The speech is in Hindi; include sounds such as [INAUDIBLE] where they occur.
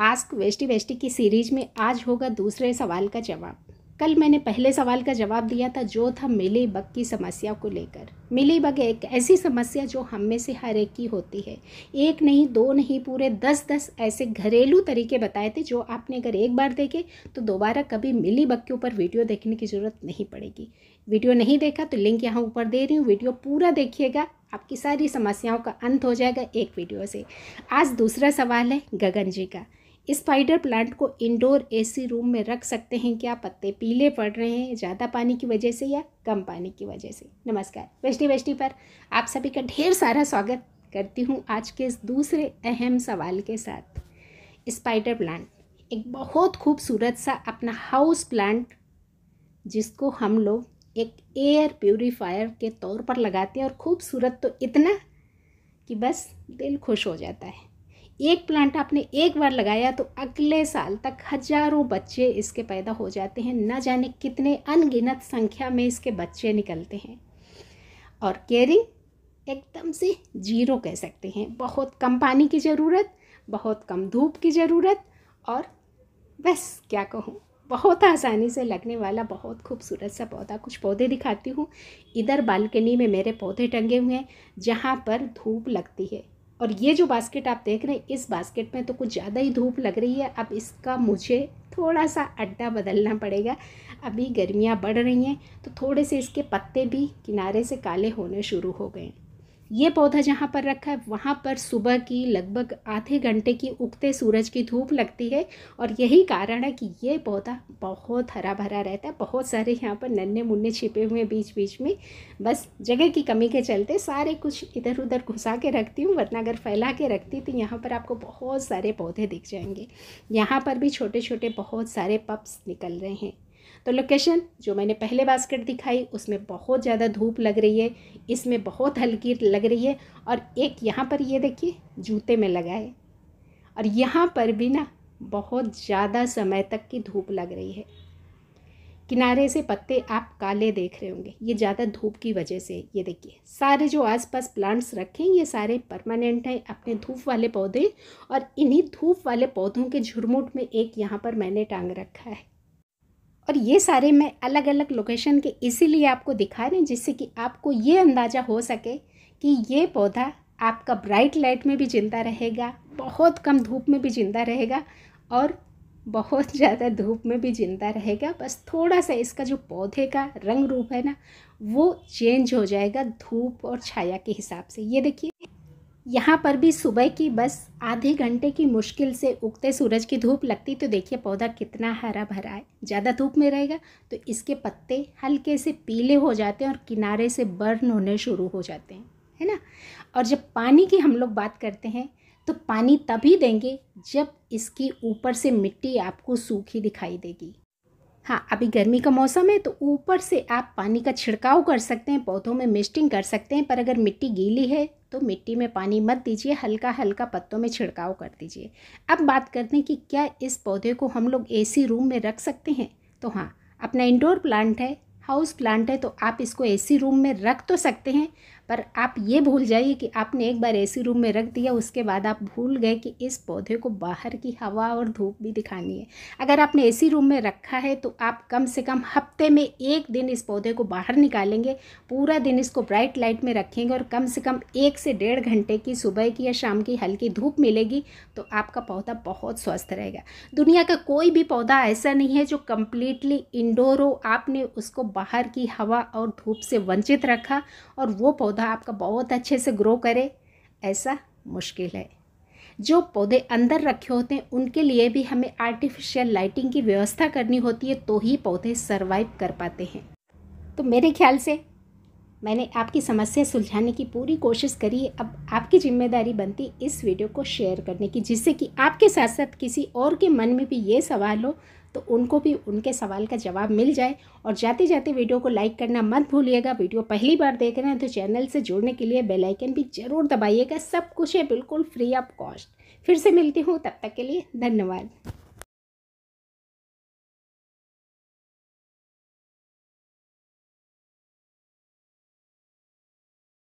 आस्क वेस्टी वेस्टी की सीरीज में आज होगा दूसरे सवाल का जवाब कल मैंने पहले सवाल का जवाब दिया था जो था मिली बग की समस्या को लेकर मिली बग एक ऐसी समस्या जो हम में से हर एक की होती है एक नहीं दो नहीं पूरे दस दस ऐसे घरेलू तरीके बताए थे जो आपने अगर एक बार देखे तो दोबारा कभी मिली बग के ऊपर वीडियो देखने की ज़रूरत नहीं पड़ेगी वीडियो नहीं देखा तो लिंक यहाँ ऊपर दे रही हूँ वीडियो पूरा देखिएगा आपकी सारी समस्याओं का अंत हो जाएगा एक वीडियो से आज दूसरा सवाल है गगन जी का स्पाइडर प्लांट को इंडोर एसी रूम में रख सकते हैं क्या पत्ते पीले पड़ रहे हैं ज़्यादा पानी की वजह से या कम पानी की वजह से नमस्कार वेस्टी वेस्टी पर आप सभी का ढेर सारा स्वागत करती हूँ आज के इस दूसरे अहम सवाल के साथ स्पाइडर प्लांट एक बहुत खूबसूरत सा अपना हाउस प्लांट जिसको हम लोग एक एयर प्योरीफायर के तौर पर लगाते हैं और खूबसूरत तो इतना कि बस दिल खुश हो जाता है एक प्लांट आपने एक बार लगाया तो अगले साल तक हजारों बच्चे इसके पैदा हो जाते हैं न जाने कितने अनगिनत संख्या में इसके बच्चे निकलते हैं और केयरिंग एकदम से जीरो कह सकते हैं बहुत कम पानी की ज़रूरत बहुत कम धूप की ज़रूरत और बस क्या कहूँ बहुत आसानी से लगने वाला बहुत खूबसूरत सा पौधा कुछ पौधे दिखाती हूँ इधर बालकनी में मेरे पौधे टंगे हुए हैं जहाँ पर धूप लगती है और ये जो बास्केट आप देख रहे हैं इस बास्केट में तो कुछ ज़्यादा ही धूप लग रही है अब इसका मुझे थोड़ा सा अड्डा बदलना पड़ेगा अभी गर्मियाँ बढ़ रही हैं तो थोड़े से इसके पत्ते भी किनारे से काले होने शुरू हो गए हैं ये पौधा जहाँ पर रखा है वहाँ पर सुबह की लगभग आधे घंटे की उगते सूरज की धूप लगती है और यही कारण है कि ये पौधा बहुत हरा भरा रहता है बहुत सारे यहाँ पर नन्हे मुन्ने छिपे हुए बीच बीच में बस जगह की कमी के चलते सारे कुछ इधर उधर घुसा के रखती हूँ वरना अगर फैला के रखती तो यहाँ पर आपको बहुत सारे पौधे दिख जाएंगे यहाँ पर भी छोटे छोटे बहुत सारे पप्स निकल रहे हैं तो लोकेशन जो मैंने पहले बास्केट दिखाई उसमें बहुत ज़्यादा धूप लग रही है इसमें बहुत हल्की लग रही है और एक यहाँ पर ये देखिए जूते में लगा है और यहाँ पर भी ना बहुत ज़्यादा समय तक की धूप लग रही है किनारे से पत्ते आप काले देख रहे होंगे ये ज़्यादा धूप की वजह से ये देखिए सारे जो आसपास प्लांट्स रखे हैं ये सारे परमानेंट हैं अपने धूप वाले पौधे और इन्हीं धूप वाले पौधों के झुरमुट में एक यहाँ पर मैंने टांग रखा है और ये सारे मैं अलग अलग लोकेशन के इसीलिए आपको दिखा रही हूँ जिससे कि आपको ये अंदाज़ा हो सके कि ये पौधा आपका ब्राइट लाइट में भी ज़िंदा रहेगा बहुत कम धूप में भी ज़िंदा रहेगा और बहुत [LAUGHS] ज़्यादा धूप में भी ज़िंदा रहेगा बस थोड़ा सा इसका जो पौधे का रंग रूप है ना वो चेंज हो जाएगा धूप और छाया के हिसाब से ये देखिए यहाँ पर भी सुबह की बस आधे घंटे की मुश्किल से उगते सूरज की धूप लगती तो देखिए पौधा कितना हरा भरा है ज़्यादा धूप में रहेगा तो इसके पत्ते हल्के से पीले हो जाते हैं और किनारे से बर्न होने शुरू हो जाते हैं है ना और जब पानी की हम लोग बात करते हैं तो पानी तभी देंगे जब इसकी ऊपर से मिट्टी आपको सूखी दिखाई देगी हाँ अभी गर्मी का मौसम है तो ऊपर से आप पानी का छिड़काव कर सकते हैं पौधों में मिस्टिंग कर सकते हैं पर अगर मिट्टी गीली है तो मिट्टी में पानी मत दीजिए हल्का हल्का पत्तों में छिड़काव कर दीजिए अब बात करते हैं कि क्या इस पौधे को हम लोग ए रूम में रख सकते हैं तो हाँ अपना इंडोर प्लांट है हाउस प्लांट है तो आप इसको ए रूम में रख तो सकते हैं पर आप ये भूल जाइए कि आपने एक बार एसी रूम में रख दिया उसके बाद आप भूल गए कि इस पौधे को बाहर की हवा और धूप भी दिखानी है अगर आपने एसी रूम में रखा है तो आप कम से कम हफ्ते में एक दिन इस पौधे को बाहर निकालेंगे पूरा दिन इसको ब्राइट लाइट में रखेंगे और कम से कम एक से डेढ़ घंटे की सुबह की या शाम की हल्की धूप मिलेगी तो आपका पौधा बहुत स्वस्थ रहेगा दुनिया का कोई भी पौधा ऐसा नहीं है जो कम्प्लीटली इंडोर हो आपने उसको बाहर की हवा और धूप से वंचित रखा और वो पौधा पौधा आपका बहुत अच्छे से ग्रो करे ऐसा मुश्किल है जो पौधे अंदर रखे होते हैं उनके लिए भी हमें आर्टिफिशियल लाइटिंग की व्यवस्था करनी होती है तो ही पौधे सर्वाइव कर पाते हैं तो मेरे ख्याल से मैंने आपकी समस्या सुलझाने की पूरी कोशिश करी अब आपकी जिम्मेदारी बनती इस वीडियो को शेयर करने की जिससे कि आपके साथ साथ किसी और के मन में भी ये सवाल हो तो उनको भी उनके सवाल का जवाब मिल जाए और जाते जाते वीडियो को लाइक करना मत भूलिएगा वीडियो पहली बार देख रहे हैं तो चैनल से जुड़ने के लिए बेल आइकन भी ज़रूर दबाइएगा सब कुछ है बिल्कुल फ्री ऑफ कॉस्ट फिर से मिलती हूँ तब तक के लिए धन्यवाद